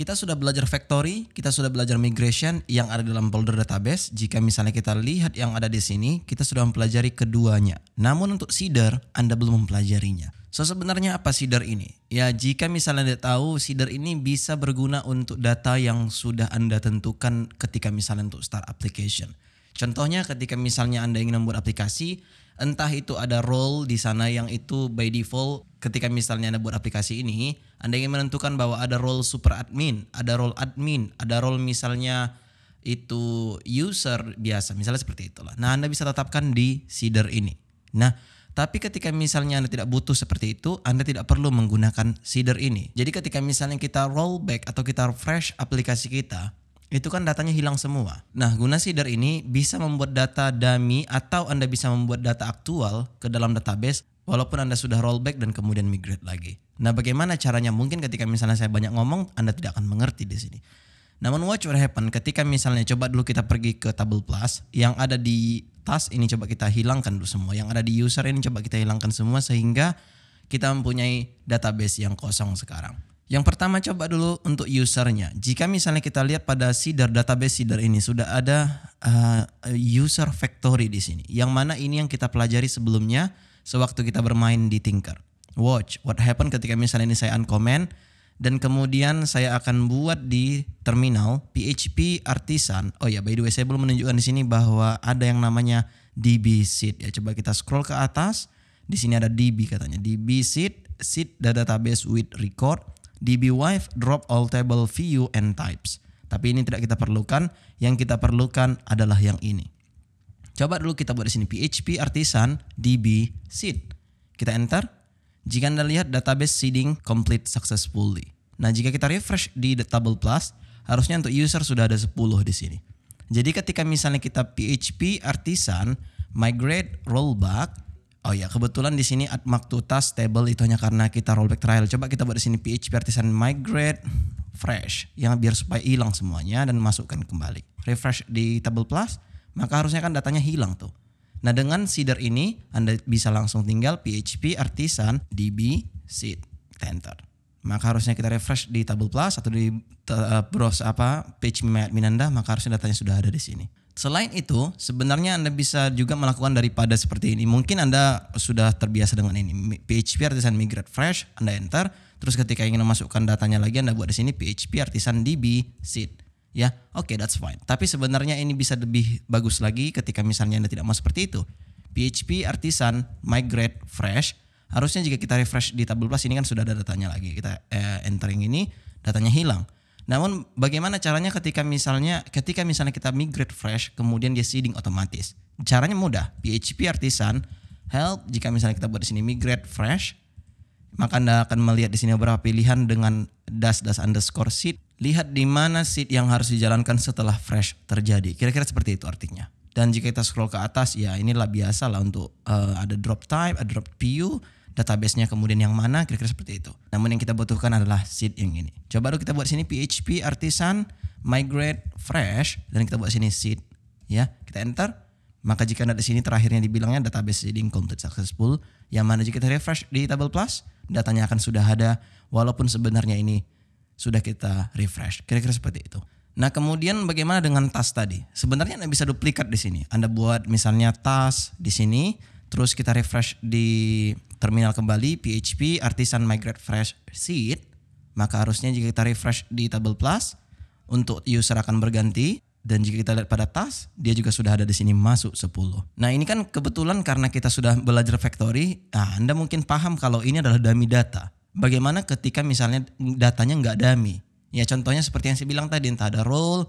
kita sudah belajar factory, kita sudah belajar migration yang ada dalam folder database. Jika misalnya kita lihat yang ada di sini, kita sudah mempelajari keduanya. Namun untuk seeder, Anda belum mempelajarinya. So sebenarnya apa seeder ini? Ya jika misalnya Anda tahu, seeder ini bisa berguna untuk data yang sudah Anda tentukan ketika misalnya untuk start application. Contohnya ketika misalnya Anda ingin membuat aplikasi, entah itu ada role di sana yang itu by default ketika misalnya Anda buat aplikasi ini, Anda ingin menentukan bahwa ada role super admin, ada role admin, ada role misalnya itu user biasa, misalnya seperti itulah. Nah, Anda bisa tetapkan di seeder ini. Nah, tapi ketika misalnya Anda tidak butuh seperti itu, Anda tidak perlu menggunakan seeder ini. Jadi ketika misalnya kita rollback atau kita refresh aplikasi kita, itu kan datanya hilang semua. Nah, guna seeder ini bisa membuat data dummy atau Anda bisa membuat data aktual ke dalam database walaupun Anda sudah rollback dan kemudian migrate lagi. Nah, bagaimana caranya? Mungkin ketika misalnya saya banyak ngomong, Anda tidak akan mengerti di sini. Namun watch what happen ketika misalnya coba dulu kita pergi ke table plus yang ada di task ini coba kita hilangkan dulu semua. Yang ada di user ini coba kita hilangkan semua sehingga kita mempunyai database yang kosong sekarang. Yang pertama coba dulu untuk usernya. Jika misalnya kita lihat pada Cedar database Cedar ini sudah ada uh, user factory di sini. Yang mana ini yang kita pelajari sebelumnya sewaktu kita bermain di Tinker. Watch what happen ketika misalnya ini saya uncomment dan kemudian saya akan buat di terminal PHP artisan. Oh ya, by the way saya belum menunjukkan di sini bahwa ada yang namanya DB seed ya. Coba kita scroll ke atas. Di sini ada DB katanya. DB seed seed database with record DB wife drop all table view and types. Tapi ini tidak kita perlukan, yang kita perlukan adalah yang ini. Coba dulu kita buat di sini PHP artisan DB seed. Kita enter. Jika Anda lihat database seeding complete successfully. Nah, jika kita refresh di the table plus, harusnya untuk user sudah ada 10 di sini. Jadi ketika misalnya kita PHP artisan migrate rollback Oh ya, kebetulan di sini at Maktuta table itu hanya karena kita rollback trial. Coba kita buat di sini PHP artisan migrate fresh yang biar supaya hilang semuanya dan masukkan kembali. Refresh di table plus, maka harusnya kan datanya hilang tuh. Nah, dengan seeder ini Anda bisa langsung tinggal PHP artisan db seed enter. Maka harusnya kita refresh di table plus atau di uh, browse apa page admin Anda, maka harusnya datanya sudah ada di sini. Selain itu, sebenarnya Anda bisa juga melakukan daripada seperti ini. Mungkin Anda sudah terbiasa dengan ini. PHP artisan migrate fresh, Anda enter. Terus ketika ingin memasukkan datanya lagi, Anda buat di sini PHP artisan db seed. Ya, oke okay, that's fine. Tapi sebenarnya ini bisa lebih bagus lagi ketika misalnya Anda tidak mau seperti itu. PHP artisan migrate fresh. Harusnya jika kita refresh di tabel plus ini kan sudah ada datanya lagi. Kita eh, entering ini, datanya hilang. Namun bagaimana caranya ketika misalnya ketika misalnya kita migrate fresh kemudian dia seeding otomatis. Caranya mudah. PHP artisan help jika misalnya kita buat di sini migrate fresh maka Anda akan melihat di sini beberapa pilihan dengan dash dash underscore seed. Lihat di mana seed yang harus dijalankan setelah fresh terjadi. Kira-kira seperti itu artinya. Dan jika kita scroll ke atas ya inilah biasa lah untuk uh, ada drop type, ada drop PU, database-nya kemudian yang mana kira-kira seperti itu. Namun yang kita butuhkan adalah seed yang ini. Coba baru kita buat sini PHP artisan migrate fresh dan kita buat sini seed ya. Kita enter maka jika ada di sini terakhirnya dibilangnya database seeding complete successful yang mana jika kita refresh di table plus datanya akan sudah ada walaupun sebenarnya ini sudah kita refresh. Kira-kira seperti itu. Nah kemudian bagaimana dengan task tadi? Sebenarnya Anda bisa duplikat di sini. Anda buat misalnya task di sini, terus kita refresh di terminal kembali PHP artisan migrate fresh seed, maka harusnya jika kita refresh di table plus untuk user akan berganti dan jika kita lihat pada tas, dia juga sudah ada di sini masuk 10. Nah ini kan kebetulan karena kita sudah belajar factory, nah Anda mungkin paham kalau ini adalah dummy data. Bagaimana ketika misalnya datanya nggak dummy? Ya contohnya seperti yang saya bilang tadi, entah ada role,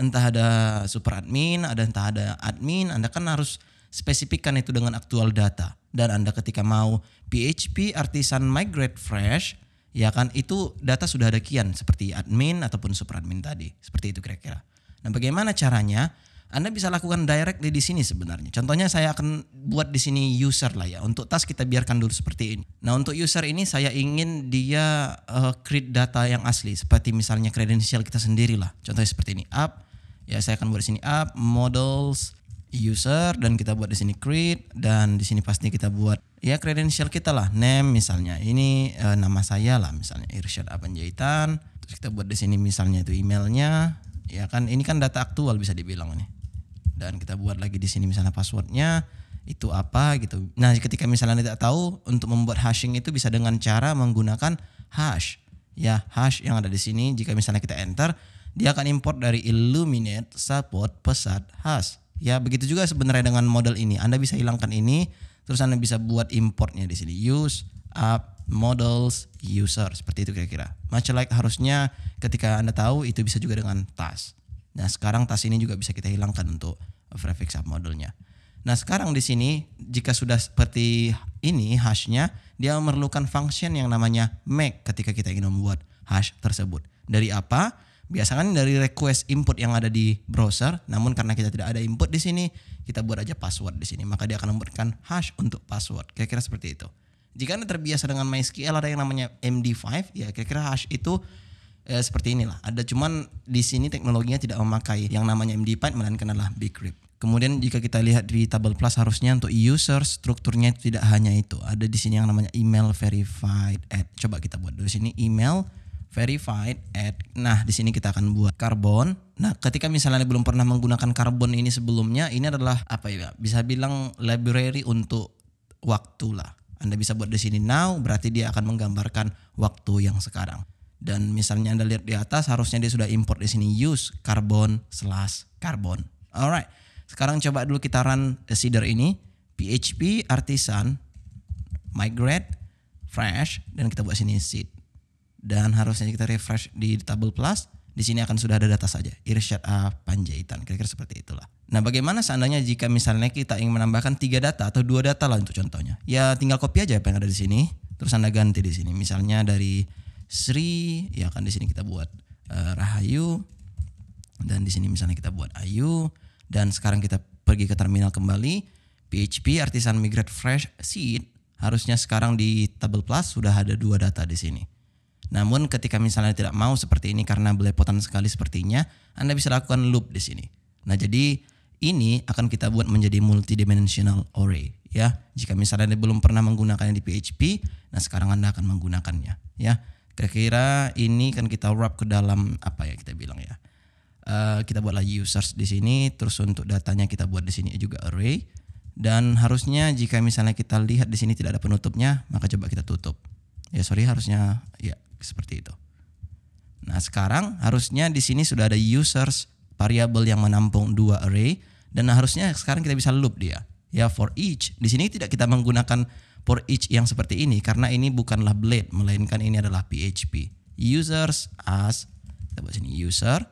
entah ada super admin, ada entah ada admin, Anda kan harus spesifikkan itu dengan aktual data dan Anda ketika mau PHP artisan migrate fresh, ya kan itu data sudah ada kian seperti admin ataupun super admin tadi. Seperti itu kira-kira. Nah, bagaimana caranya? Anda bisa lakukan directly di sini sebenarnya. Contohnya saya akan buat di sini user lah ya. Untuk task kita biarkan dulu seperti ini. Nah untuk user ini saya ingin dia uh, create data yang asli. Seperti misalnya kredensial kita sendiri lah. Contohnya seperti ini. Up. Ya saya akan buat di sini up. Models user dan kita buat di sini create dan di sini pasti kita buat ya credential kita lah name misalnya ini e, nama saya lah misalnya Irsyad Apanjaitan terus kita buat di sini misalnya itu emailnya ya kan ini kan data aktual bisa dibilang nih dan kita buat lagi di sini misalnya passwordnya itu apa gitu. Nah, ketika misalnya tidak tahu untuk membuat hashing itu bisa dengan cara menggunakan hash. Ya, hash yang ada di sini jika misalnya kita enter, dia akan import dari Illuminate support pesat hash. Ya begitu juga sebenarnya dengan model ini. Anda bisa hilangkan ini, terus Anda bisa buat importnya di sini. Use up models user seperti itu kira-kira. Much like harusnya ketika Anda tahu itu bisa juga dengan task Nah, sekarang task ini juga bisa kita hilangkan untuk prefix up modelnya. Nah, sekarang di sini jika sudah seperti ini hashnya, dia memerlukan function yang namanya make ketika kita ingin membuat hash tersebut. Dari apa? biasanya kan dari request input yang ada di browser namun karena kita tidak ada input di sini kita buat aja password di sini maka dia akan memberikan hash untuk password kira-kira seperti itu jika anda terbiasa dengan MySQL ada yang namanya MD5 ya kira-kira hash itu eh, seperti inilah ada cuman di sini teknologinya tidak memakai yang namanya MD5 melainkan adalah Bcrypt Kemudian jika kita lihat di tabel plus harusnya untuk user strukturnya tidak hanya itu. Ada di sini yang namanya email verified ad. Coba kita buat dulu sini email verified at nah di sini kita akan buat karbon nah ketika misalnya belum pernah menggunakan karbon ini sebelumnya ini adalah apa ya bisa bilang library untuk waktu lah anda bisa buat di sini now berarti dia akan menggambarkan waktu yang sekarang dan misalnya anda lihat di atas harusnya dia sudah import di sini use carbon slash carbon alright sekarang coba dulu kita run seeder ini php artisan migrate fresh dan kita buat sini seed dan harusnya kita refresh di tabel plus di sini akan sudah ada data saja Irsyad A Panjaitan kira-kira seperti itulah nah bagaimana seandainya jika misalnya kita ingin menambahkan tiga data atau dua data lah untuk contohnya ya tinggal copy aja apa yang ada di sini terus anda ganti di sini misalnya dari Sri ya kan di sini kita buat eh, Rahayu dan di sini misalnya kita buat Ayu dan sekarang kita pergi ke terminal kembali PHP artisan migrate fresh seed harusnya sekarang di table plus sudah ada dua data di sini namun ketika misalnya tidak mau seperti ini karena belepotan sekali sepertinya, Anda bisa lakukan loop di sini. Nah, jadi ini akan kita buat menjadi multidimensional array ya. Jika misalnya Anda belum pernah menggunakan di PHP, nah sekarang Anda akan menggunakannya ya. Kira-kira ini kan kita wrap ke dalam apa ya kita bilang ya. Uh, kita lagi users di sini, terus untuk datanya kita buat di sini juga array. Dan harusnya jika misalnya kita lihat di sini tidak ada penutupnya, maka coba kita tutup ya sorry harusnya ya seperti itu. Nah sekarang harusnya di sini sudah ada users variable yang menampung dua array dan harusnya sekarang kita bisa loop dia ya for each. Di sini tidak kita menggunakan for each yang seperti ini karena ini bukanlah blade melainkan ini adalah PHP users as kita buat sini user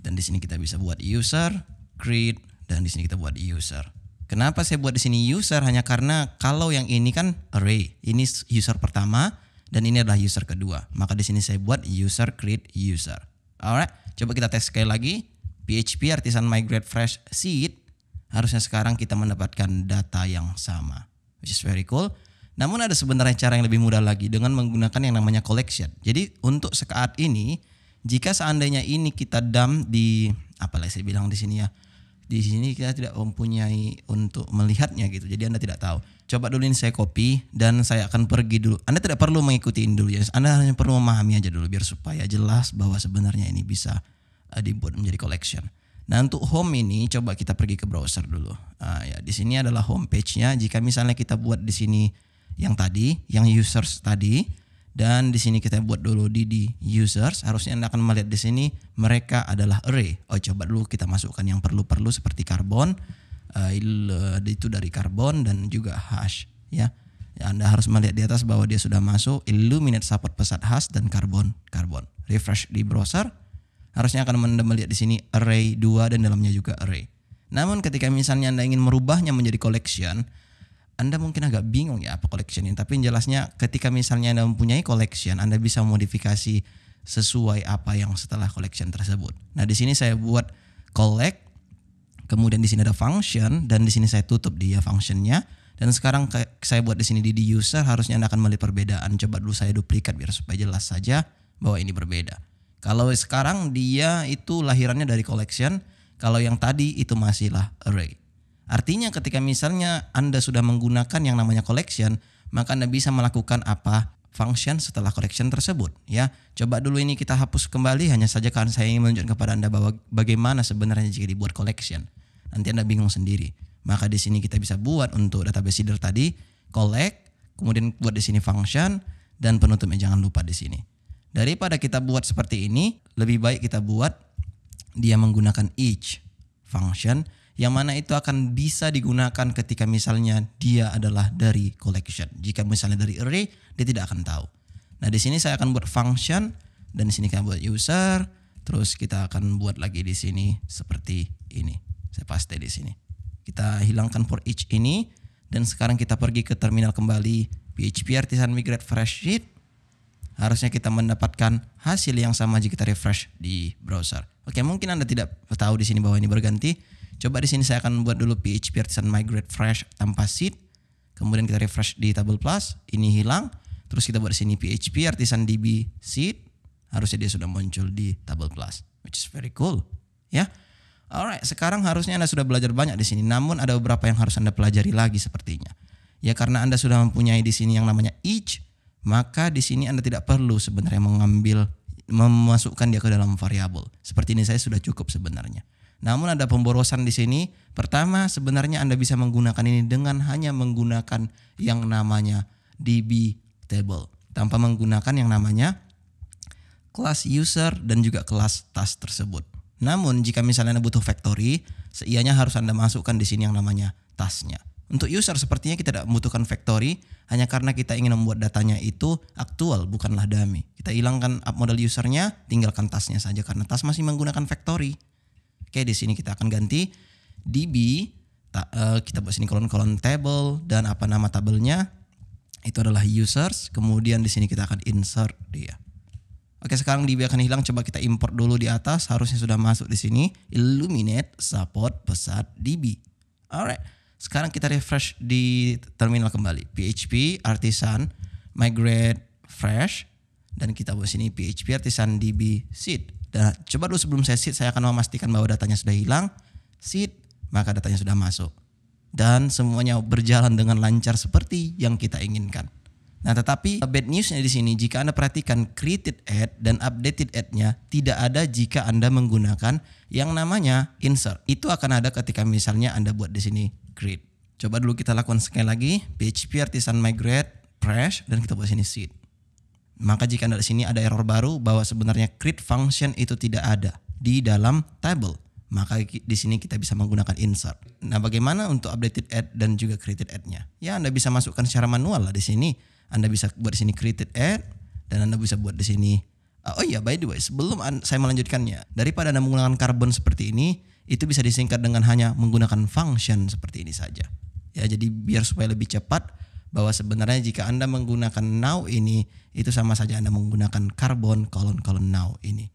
dan di sini kita bisa buat user create dan di sini kita buat user Kenapa saya buat di sini user hanya karena kalau yang ini kan array, ini user pertama dan ini adalah user kedua. Maka di sini saya buat user create user. Alright, coba kita tes sekali lagi. PHP artisan migrate fresh seed harusnya sekarang kita mendapatkan data yang sama, which is very cool. Namun ada sebenarnya cara yang lebih mudah lagi dengan menggunakan yang namanya collection. Jadi untuk saat ini, jika seandainya ini kita dump di apa lah saya bilang di sini ya, di sini kita tidak mempunyai untuk melihatnya gitu. Jadi Anda tidak tahu. Coba dulu ini saya copy dan saya akan pergi dulu. Anda tidak perlu mengikuti dulu ya. Anda hanya perlu memahami aja dulu biar supaya jelas bahwa sebenarnya ini bisa uh, dibuat menjadi collection. Nah untuk home ini coba kita pergi ke browser dulu. Uh, ya di sini adalah home page-nya. Jika misalnya kita buat di sini yang tadi, yang users tadi, dan di sini kita buat dulu di users. Harusnya Anda akan melihat di sini mereka adalah array. Oh, coba dulu kita masukkan yang perlu-perlu seperti karbon. Uh, itu dari karbon dan juga hash ya. Anda harus melihat di atas bahwa dia sudah masuk illuminate support pesat hash dan karbon karbon. Refresh di browser. Harusnya akan Anda melihat di sini array 2 dan dalamnya juga array. Namun ketika misalnya Anda ingin merubahnya menjadi collection, anda mungkin agak bingung ya apa collection ini, tapi jelasnya ketika misalnya Anda mempunyai collection, Anda bisa modifikasi sesuai apa yang setelah collection tersebut. Nah, di sini saya buat collect, kemudian di sini ada function dan di sini saya tutup dia functionnya. Dan sekarang saya buat di sini di user harusnya Anda akan melihat perbedaan. Coba dulu saya duplikat biar supaya jelas saja bahwa ini berbeda. Kalau sekarang dia itu lahirannya dari collection, kalau yang tadi itu masihlah array. Artinya ketika misalnya Anda sudah menggunakan yang namanya collection, maka Anda bisa melakukan apa? function setelah collection tersebut ya. Coba dulu ini kita hapus kembali hanya saja kan saya ingin menunjukkan kepada Anda bahwa bagaimana sebenarnya jika dibuat collection. Nanti Anda bingung sendiri. Maka di sini kita bisa buat untuk database seeder tadi collect, kemudian buat di sini function dan penutupnya jangan lupa di sini. Daripada kita buat seperti ini, lebih baik kita buat dia menggunakan each function yang mana itu akan bisa digunakan ketika misalnya dia adalah dari collection. Jika misalnya dari array, dia tidak akan tahu. Nah, di sini saya akan buat function dan di sini kita buat user, terus kita akan buat lagi di sini seperti ini. Saya paste di sini. Kita hilangkan for each ini dan sekarang kita pergi ke terminal kembali PHP artisan migrate fresh sheet. Harusnya kita mendapatkan hasil yang sama jika kita refresh di browser. Oke, mungkin Anda tidak tahu di sini bahwa ini berganti Coba di sini saya akan buat dulu PHP artisan migrate fresh tanpa seed. Kemudian kita refresh di table plus, ini hilang. Terus kita buat di sini PHP artisan db seed. Harusnya dia sudah muncul di table plus, which is very cool. Ya. Alright, sekarang harusnya Anda sudah belajar banyak di sini. Namun ada beberapa yang harus Anda pelajari lagi sepertinya. Ya karena Anda sudah mempunyai di sini yang namanya each, maka di sini Anda tidak perlu sebenarnya mengambil memasukkan dia ke dalam variabel. Seperti ini saya sudah cukup sebenarnya. Namun ada pemborosan di sini. Pertama, sebenarnya Anda bisa menggunakan ini dengan hanya menggunakan yang namanya DB table tanpa menggunakan yang namanya kelas user dan juga kelas task tersebut. Namun jika misalnya Anda butuh factory, seianya harus Anda masukkan di sini yang namanya tasnya. Untuk user sepertinya kita tidak membutuhkan factory hanya karena kita ingin membuat datanya itu aktual bukanlah dummy. Kita hilangkan up model usernya, tinggalkan tasnya saja karena tas masih menggunakan factory. Oke, di sini kita akan ganti DB ta, uh, kita buat sini kolon-kolon table dan apa nama tabelnya itu adalah users. Kemudian di sini kita akan insert dia. Oke, sekarang DB akan hilang. Coba kita import dulu di atas. Harusnya sudah masuk di sini. Illuminate support pesat DB. Alright. Sekarang kita refresh di terminal kembali. PHP artisan migrate fresh dan kita buat sini PHP artisan DB seed. Dan nah, coba dulu sebelum saya seed, saya akan memastikan bahwa datanya sudah hilang. Seed, maka datanya sudah masuk. Dan semuanya berjalan dengan lancar seperti yang kita inginkan. Nah, tetapi bad newsnya di sini jika Anda perhatikan created ad dan updated ad-nya tidak ada jika Anda menggunakan yang namanya insert. Itu akan ada ketika misalnya Anda buat di sini create. Coba dulu kita lakukan sekali lagi PHP artisan migrate, fresh dan kita buat sini seed. Maka jika Anda di sini ada error baru bahwa sebenarnya create function itu tidak ada di dalam table, maka di sini kita bisa menggunakan insert. Nah, bagaimana untuk updated add dan juga created add-nya? Ya, Anda bisa masukkan secara manual lah di sini. Anda bisa buat di sini created add dan Anda bisa buat di sini uh, Oh iya, by the way, sebelum saya melanjutkannya, daripada Anda menggunakan karbon seperti ini, itu bisa disingkat dengan hanya menggunakan function seperti ini saja. Ya, jadi biar supaya lebih cepat, bahwa sebenarnya jika Anda menggunakan now ini itu sama saja Anda menggunakan karbon kolon-kolon now ini.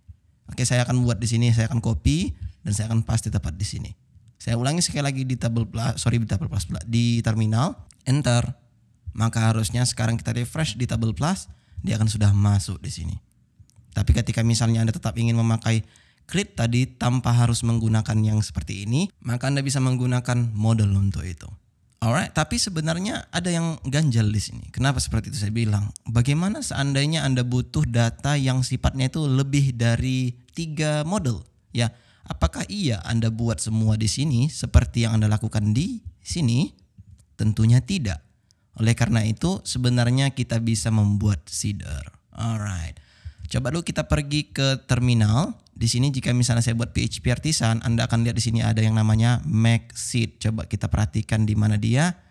Oke, saya akan buat di sini, saya akan copy dan saya akan paste tepat di sini. Saya ulangi sekali lagi di tabel plus, sorry di tabel plus di terminal enter. Maka harusnya sekarang kita refresh di tabel plus, dia akan sudah masuk di sini. Tapi ketika misalnya Anda tetap ingin memakai grid tadi tanpa harus menggunakan yang seperti ini, maka Anda bisa menggunakan model untuk itu. Alright, tapi sebenarnya ada yang ganjal di sini. Kenapa seperti itu saya bilang? Bagaimana seandainya Anda butuh data yang sifatnya itu lebih dari tiga model? Ya, apakah iya Anda buat semua di sini seperti yang Anda lakukan di sini? Tentunya tidak. Oleh karena itu, sebenarnya kita bisa membuat seeder. Alright. Coba dulu kita pergi ke terminal di sini jika misalnya saya buat PHP artisan, Anda akan lihat di sini ada yang namanya make seed. Coba kita perhatikan di mana dia.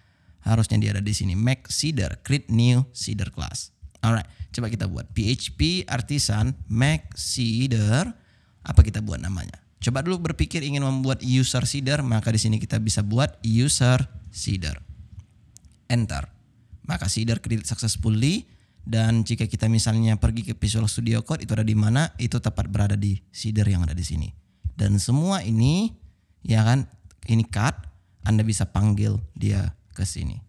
Harusnya dia ada di sini make seeder, create new seeder class. Alright, coba kita buat PHP artisan make seeder. Apa kita buat namanya? Coba dulu berpikir ingin membuat user seeder, maka di sini kita bisa buat user seeder. Enter. Maka seeder create successfully dan jika kita misalnya pergi ke Visual Studio Code itu ada di mana itu tepat berada di shader yang ada di sini dan semua ini ya kan ini cut Anda bisa panggil dia ke sini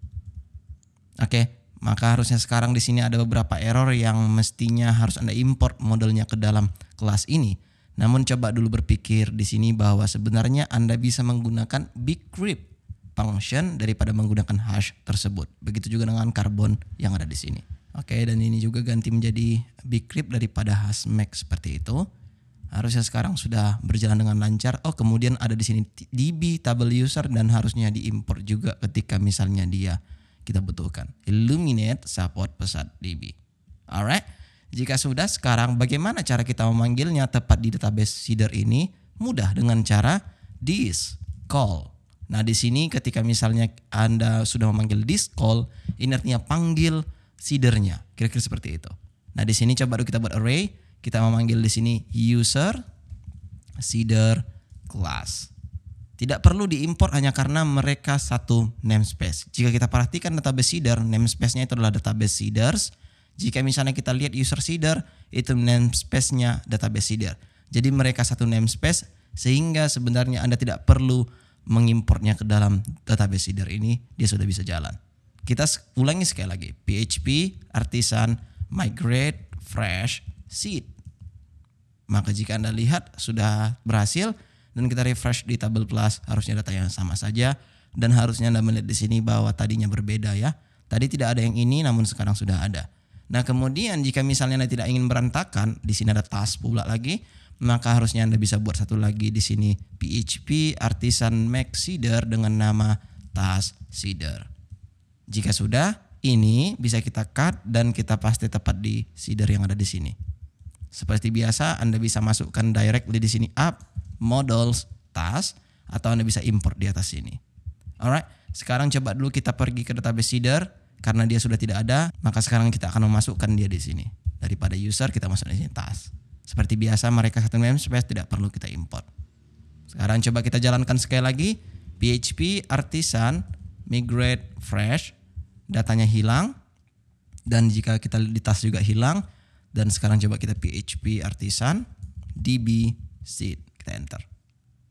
oke maka harusnya sekarang di sini ada beberapa error yang mestinya harus Anda import modelnya ke dalam kelas ini namun coba dulu berpikir di sini bahwa sebenarnya Anda bisa menggunakan Big bcrypt function daripada menggunakan hash tersebut. Begitu juga dengan karbon yang ada di sini. Oke, dan ini juga ganti menjadi big clip daripada max seperti itu. Harusnya sekarang sudah berjalan dengan lancar. Oh, kemudian ada di sini DB Table user dan harusnya diimpor juga ketika misalnya dia kita butuhkan. Illuminate support pesat DB. Alright. Jika sudah sekarang bagaimana cara kita memanggilnya tepat di database seeder ini? Mudah dengan cara this call. Nah, di sini ketika misalnya Anda sudah memanggil this call, ini artinya panggil seedernya. Kira-kira seperti itu. Nah, di sini coba dulu kita buat array, kita memanggil di sini user seeder class. Tidak perlu diimpor hanya karena mereka satu namespace. Jika kita perhatikan database seeder, namespace-nya itu adalah database seeders. Jika misalnya kita lihat user seeder, itu namespace-nya database seeder. Jadi mereka satu namespace sehingga sebenarnya Anda tidak perlu mengimportnya ke dalam database seeder ini, dia sudah bisa jalan. Kita ulangi sekali lagi. PHP artisan migrate fresh seed. Maka jika Anda lihat sudah berhasil dan kita refresh di tabel plus harusnya data yang sama saja dan harusnya Anda melihat di sini bahwa tadinya berbeda ya. Tadi tidak ada yang ini namun sekarang sudah ada. Nah kemudian jika misalnya Anda tidak ingin berantakan, di sini ada tas pula lagi, maka harusnya Anda bisa buat satu lagi di sini PHP Artisan Max seeder dengan nama tas seeder jika sudah, ini bisa kita cut dan kita paste tepat di seeder yang ada di sini. Seperti biasa, Anda bisa masukkan directly di sini up, models, task atau Anda bisa import di atas sini. Alright, sekarang coba dulu kita pergi ke database seeder karena dia sudah tidak ada, maka sekarang kita akan memasukkan dia di sini. Daripada user kita masuk di sini tas. Seperti biasa mereka satu namespace tidak perlu kita import. Sekarang coba kita jalankan sekali lagi php artisan migrate fresh datanya hilang dan jika kita di tas juga hilang dan sekarang coba kita PHP artisan db seed kita enter.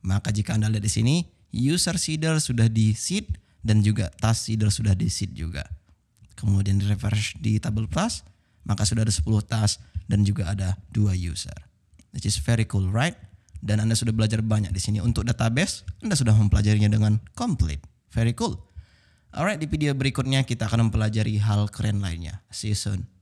Maka jika Anda lihat di sini user seeder sudah di seed dan juga tas seeder sudah di seed juga. Kemudian di refresh di table plus maka sudah ada 10 tas dan juga ada dua user. Which is very cool, right? Dan Anda sudah belajar banyak di sini. Untuk database, Anda sudah mempelajarinya dengan complete. Very cool. Alright, di video berikutnya kita akan mempelajari hal keren lainnya. See you soon.